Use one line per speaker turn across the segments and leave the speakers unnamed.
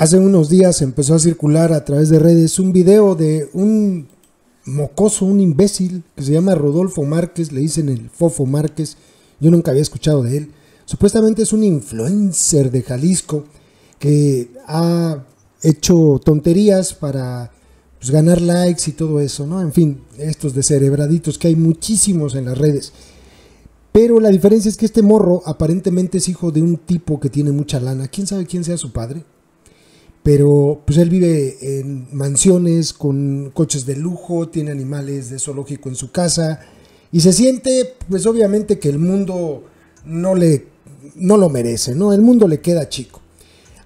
Hace unos días empezó a circular a través de redes un video de un mocoso, un imbécil, que se llama Rodolfo Márquez, le dicen el Fofo Márquez, yo nunca había escuchado de él. Supuestamente es un influencer de Jalisco que ha hecho tonterías para pues, ganar likes y todo eso, ¿no? En fin, estos de cerebraditos que hay muchísimos en las redes. Pero la diferencia es que este morro aparentemente es hijo de un tipo que tiene mucha lana. ¿Quién sabe quién sea su padre? pero pues él vive en mansiones con coches de lujo, tiene animales de zoológico en su casa y se siente pues obviamente que el mundo no le no lo merece, ¿no? El mundo le queda chico.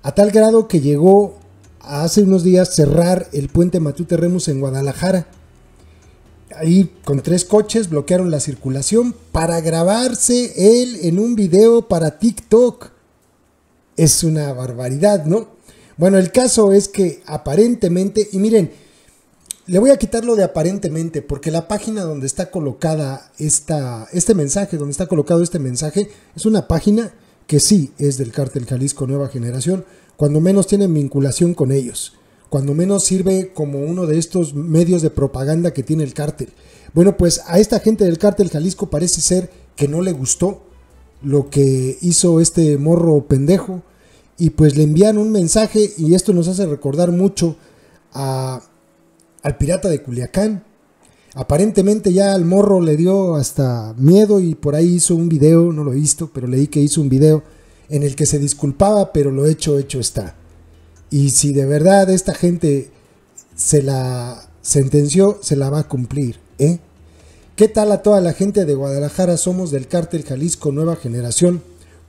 A tal grado que llegó hace unos días cerrar el puente Matute Remus en Guadalajara. Ahí con tres coches bloquearon la circulación para grabarse él en un video para TikTok. Es una barbaridad, ¿no? Bueno, el caso es que aparentemente, y miren, le voy a quitar lo de aparentemente, porque la página donde está colocada esta, este mensaje, donde está colocado este mensaje, es una página que sí es del cártel Jalisco Nueva Generación, cuando menos tienen vinculación con ellos, cuando menos sirve como uno de estos medios de propaganda que tiene el cártel. Bueno, pues a esta gente del cártel Jalisco parece ser que no le gustó lo que hizo este morro pendejo, y pues le envían un mensaje y esto nos hace recordar mucho al pirata de Culiacán. Aparentemente ya al morro le dio hasta miedo y por ahí hizo un video, no lo he visto, pero leí que hizo un video en el que se disculpaba, pero lo hecho, hecho está. Y si de verdad esta gente se la sentenció, se la va a cumplir, ¿eh? ¿Qué tal a toda la gente de Guadalajara? Somos del cártel Jalisco Nueva Generación.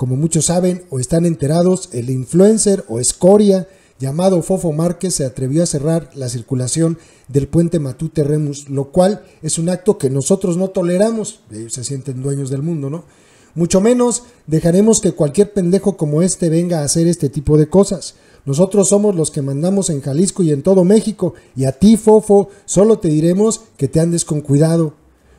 Como muchos saben o están enterados, el influencer o escoria llamado Fofo Márquez se atrevió a cerrar la circulación del puente Matute Remus, lo cual es un acto que nosotros no toleramos, ellos se sienten dueños del mundo, ¿no? Mucho menos dejaremos que cualquier pendejo como este venga a hacer este tipo de cosas. Nosotros somos los que mandamos en Jalisco y en todo México, y a ti, Fofo, solo te diremos que te andes con cuidado,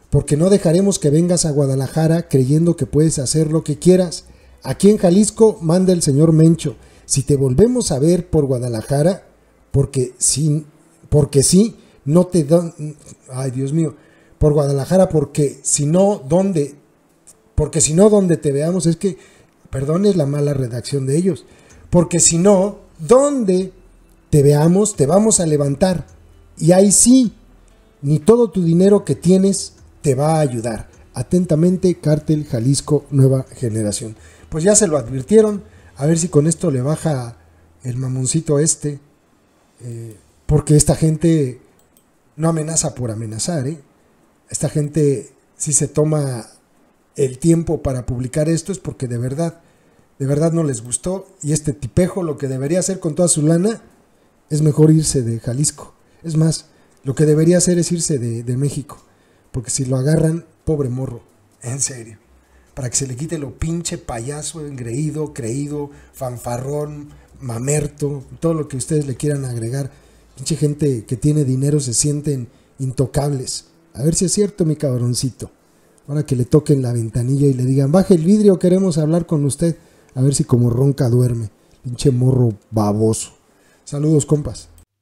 porque no dejaremos que vengas a Guadalajara creyendo que puedes hacer lo que quieras. Aquí en Jalisco manda el señor Mencho, si te volvemos a ver por Guadalajara, porque sí, porque sí, no te dan, ay Dios mío, por Guadalajara, porque si no, ¿dónde? Porque si no, dónde te veamos es que, perdones la mala redacción de ellos, porque si no, ¿dónde te veamos? Te vamos a levantar. Y ahí sí, ni todo tu dinero que tienes te va a ayudar. Atentamente, Cártel Jalisco Nueva Generación pues ya se lo advirtieron, a ver si con esto le baja el mamoncito este, eh, porque esta gente no amenaza por amenazar, ¿eh? esta gente si se toma el tiempo para publicar esto es porque de verdad, de verdad no les gustó y este tipejo lo que debería hacer con toda su lana es mejor irse de Jalisco. Es más, lo que debería hacer es irse de México, porque si lo agarran, pobre morro, en serio para que se le quite lo pinche payaso, engreído, creído, fanfarrón, mamerto, todo lo que ustedes le quieran agregar. Pinche gente que tiene dinero se sienten intocables. A ver si es cierto, mi cabroncito. Ahora que le toquen la ventanilla y le digan, baje el vidrio, queremos hablar con usted. A ver si como ronca duerme. Pinche morro baboso. Saludos, compas.